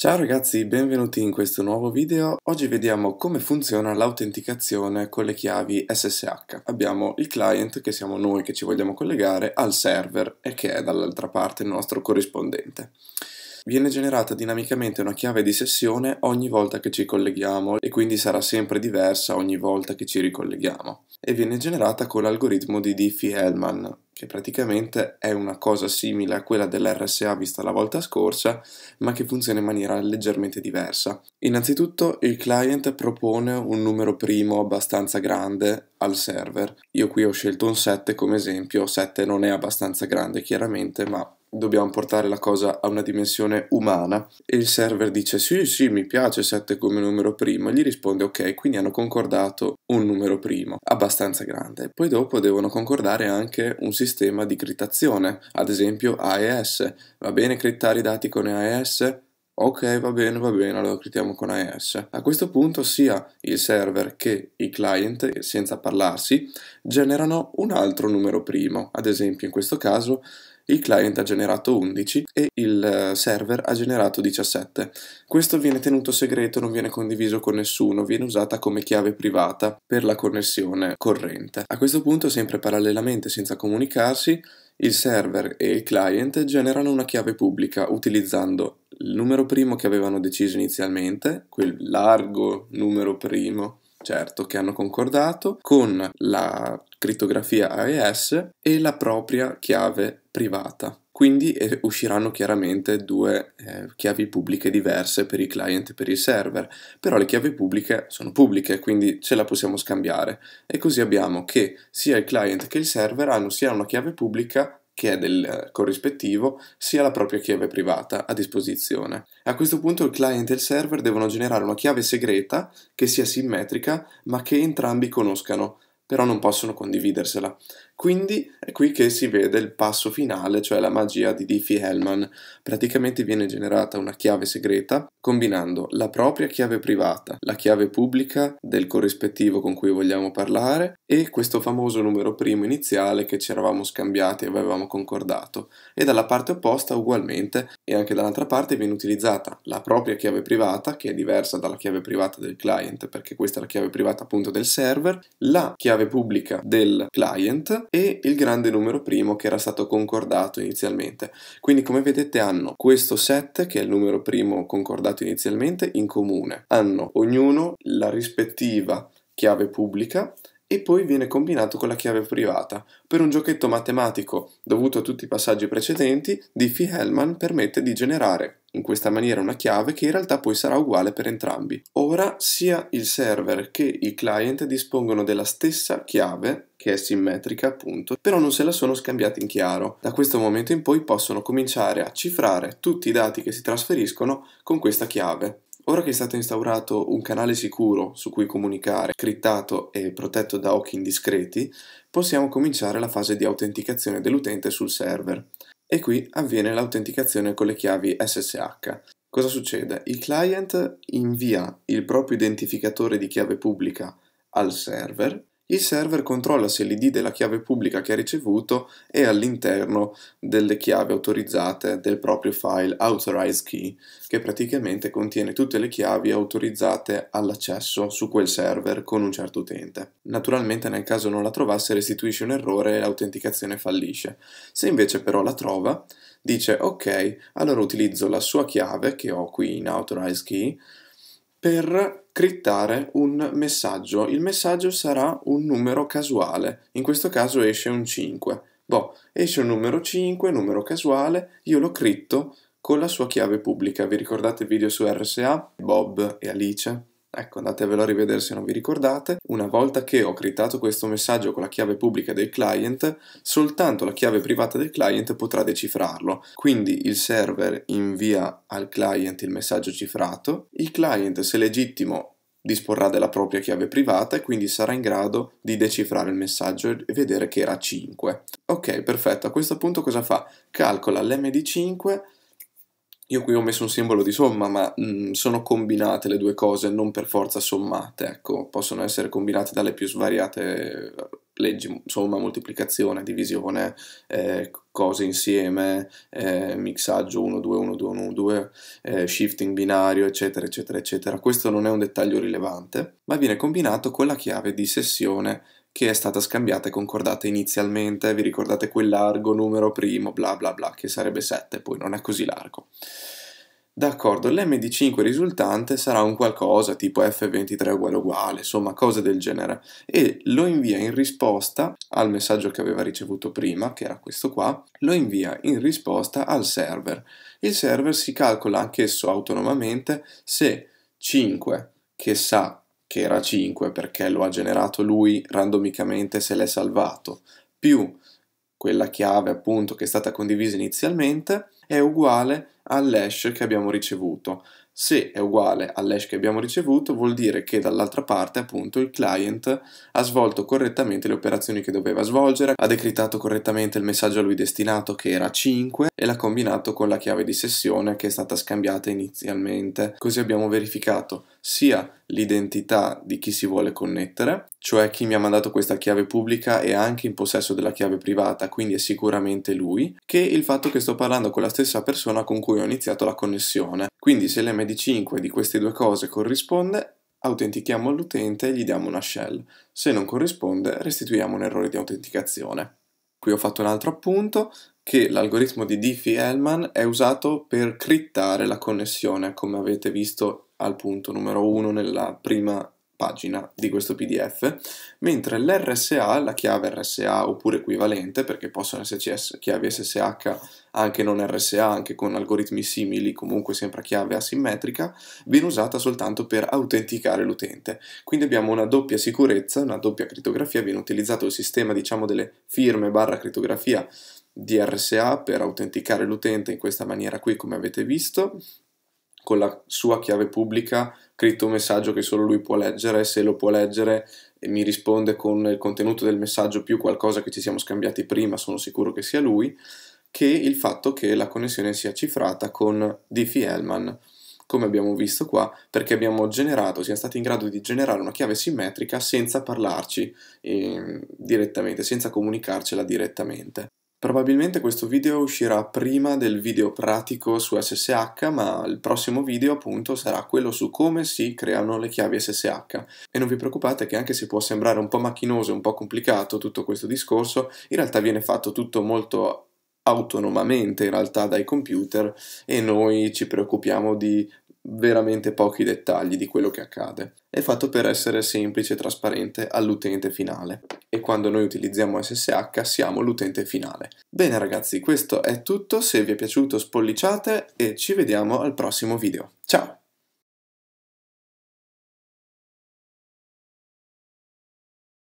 Ciao ragazzi, benvenuti in questo nuovo video. Oggi vediamo come funziona l'autenticazione con le chiavi SSH. Abbiamo il client, che siamo noi che ci vogliamo collegare, al server e che è dall'altra parte il nostro corrispondente. Viene generata dinamicamente una chiave di sessione ogni volta che ci colleghiamo e quindi sarà sempre diversa ogni volta che ci ricolleghiamo e viene generata con l'algoritmo di Diffie-Hellman, che praticamente è una cosa simile a quella dell'RSA vista la volta scorsa, ma che funziona in maniera leggermente diversa. Innanzitutto il client propone un numero primo abbastanza grande al server. Io qui ho scelto un 7 come esempio, 7 non è abbastanza grande chiaramente, ma dobbiamo portare la cosa a una dimensione umana e il server dice sì sì mi piace 7 come numero primo e gli risponde ok quindi hanno concordato un numero primo abbastanza grande poi dopo devono concordare anche un sistema di crittazione ad esempio AES va bene crittare i dati con AES Ok, va bene, va bene, allora critiamo con AS. A questo punto sia il server che i client, senza parlarsi, generano un altro numero primo. Ad esempio, in questo caso, il client ha generato 11 e il eh, server ha generato 17. Questo viene tenuto segreto, non viene condiviso con nessuno, viene usata come chiave privata per la connessione corrente. A questo punto, sempre parallelamente, senza comunicarsi, il server e il client generano una chiave pubblica utilizzando il numero primo che avevano deciso inizialmente, quel largo numero primo, certo, che hanno concordato, con la crittografia AES e la propria chiave privata. Quindi eh, usciranno chiaramente due eh, chiavi pubbliche diverse per il client e per il server, però le chiavi pubbliche sono pubbliche, quindi ce la possiamo scambiare. E così abbiamo che sia il client che il server hanno sia una chiave pubblica che è del eh, corrispettivo, sia la propria chiave privata a disposizione. A questo punto il client e il server devono generare una chiave segreta che sia simmetrica ma che entrambi conoscano, però non possono condividersela. Quindi è qui che si vede il passo finale, cioè la magia di Diffie-Hellman. Praticamente viene generata una chiave segreta combinando la propria chiave privata, la chiave pubblica del corrispettivo con cui vogliamo parlare e questo famoso numero primo iniziale che ci eravamo scambiati e avevamo concordato. E dalla parte opposta ugualmente e anche dall'altra parte viene utilizzata la propria chiave privata che è diversa dalla chiave privata del client perché questa è la chiave privata appunto del server, la chiave pubblica del client e il grande numero primo che era stato concordato inizialmente. Quindi come vedete hanno questo 7 che è il numero primo concordato inizialmente in comune. Hanno ognuno la rispettiva chiave pubblica e poi viene combinato con la chiave privata. Per un giochetto matematico dovuto a tutti i passaggi precedenti, Diffie-Hellman permette di generare in questa maniera una chiave che in realtà poi sarà uguale per entrambi. Ora sia il server che il client dispongono della stessa chiave, che è simmetrica appunto, però non se la sono scambiati in chiaro. Da questo momento in poi possono cominciare a cifrare tutti i dati che si trasferiscono con questa chiave. Ora che è stato instaurato un canale sicuro su cui comunicare, criptato e protetto da occhi indiscreti, possiamo cominciare la fase di autenticazione dell'utente sul server e qui avviene l'autenticazione con le chiavi SSH. Cosa succede? Il client invia il proprio identificatore di chiave pubblica al server il server controlla se l'id della chiave pubblica che ha ricevuto è all'interno delle chiavi autorizzate del proprio file authorized key, che praticamente contiene tutte le chiavi autorizzate all'accesso su quel server con un certo utente. Naturalmente nel caso non la trovasse restituisce un errore e l'autenticazione fallisce. Se invece però la trova, dice ok, allora utilizzo la sua chiave che ho qui in authorized key per crittare un messaggio. Il messaggio sarà un numero casuale, in questo caso esce un 5. Boh, esce un numero 5, numero casuale, io lo critto con la sua chiave pubblica. Vi ricordate il video su RSA? Bob e Alice? Ecco, andatevelo a rivedere se non vi ricordate. Una volta che ho criptato questo messaggio con la chiave pubblica del client, soltanto la chiave privata del client potrà decifrarlo. Quindi il server invia al client il messaggio cifrato, il client, se legittimo, disporrà della propria chiave privata e quindi sarà in grado di decifrare il messaggio e vedere che era 5. Ok, perfetto. A questo punto cosa fa? Calcola l'MD5 io qui ho messo un simbolo di somma, ma mh, mm, sono combinate le due cose, non per forza sommate, ecco, possono essere combinate dalle più svariate eh, leggi, somma, moltiplicazione, divisione, eh, cose insieme, eh, mixaggio 1, 2, 1, 2, 1, 2, eh, shifting binario, eccetera, eccetera, eccetera. Questo non è un dettaglio rilevante, ma viene combinato con la chiave di sessione che è stata scambiata e concordata inizialmente, vi ricordate quel largo numero primo, bla bla bla, che sarebbe 7, poi non è così largo. D'accordo, l'MD5 risultante sarà un qualcosa tipo F23 uguale uguale, insomma cose del genere, e lo invia in risposta al messaggio che aveva ricevuto prima, che era questo qua, lo invia in risposta al server. Il server si calcola anchesso autonomamente se 5, che sa che era 5 perché lo ha generato lui randomicamente se l'è salvato, più quella chiave appunto che è stata condivisa inizialmente è uguale all'hash che abbiamo ricevuto. Se è uguale all'hash che abbiamo ricevuto vuol dire che dall'altra parte appunto il client ha svolto correttamente le operazioni che doveva svolgere, ha decrittato correttamente il messaggio a lui destinato che era 5 e l'ha combinato con la chiave di sessione che è stata scambiata inizialmente. Così abbiamo verificato sia l'identità di chi si vuole connettere, cioè chi mi ha mandato questa chiave pubblica è anche in possesso della chiave privata, quindi è sicuramente lui, che il fatto che sto parlando con la stessa persona con cui ho iniziato la connessione. Quindi se l'MD5 di queste due cose corrisponde, autentichiamo l'utente e gli diamo una shell. Se non corrisponde, restituiamo un errore di autenticazione. Qui ho fatto un altro appunto che l'algoritmo di Diffie-Hellman è usato per crittare la connessione, come avete visto al punto numero 1 nella prima pagina di questo PDF, mentre l'RSA, la chiave RSA oppure equivalente, perché possono esserci chiavi SSH anche non RSA, anche con algoritmi simili, comunque sempre a chiave asimmetrica, viene usata soltanto per autenticare l'utente. Quindi abbiamo una doppia sicurezza, una doppia crittografia, viene utilizzato il sistema diciamo delle firme barra crittografia di RSA per autenticare l'utente in questa maniera qui come avete visto con la sua chiave pubblica scritto un messaggio che solo lui può leggere, se lo può leggere mi risponde con il contenuto del messaggio più qualcosa che ci siamo scambiati prima, sono sicuro che sia lui, che il fatto che la connessione sia cifrata con Diffie-Hellman, come abbiamo visto qua, perché abbiamo generato, siamo stati in grado di generare una chiave simmetrica senza parlarci eh, direttamente, senza comunicarcela direttamente. Probabilmente questo video uscirà prima del video pratico su SSH, ma il prossimo video appunto sarà quello su come si creano le chiavi SSH. E non vi preoccupate che anche se può sembrare un po' macchinoso, e un po' complicato tutto questo discorso, in realtà viene fatto tutto molto autonomamente in realtà dai computer e noi ci preoccupiamo di veramente pochi dettagli di quello che accade. È fatto per essere semplice e trasparente all'utente finale e quando noi utilizziamo SSH siamo l'utente finale. Bene ragazzi, questo è tutto, se vi è piaciuto spolliciate e ci vediamo al prossimo video. Ciao!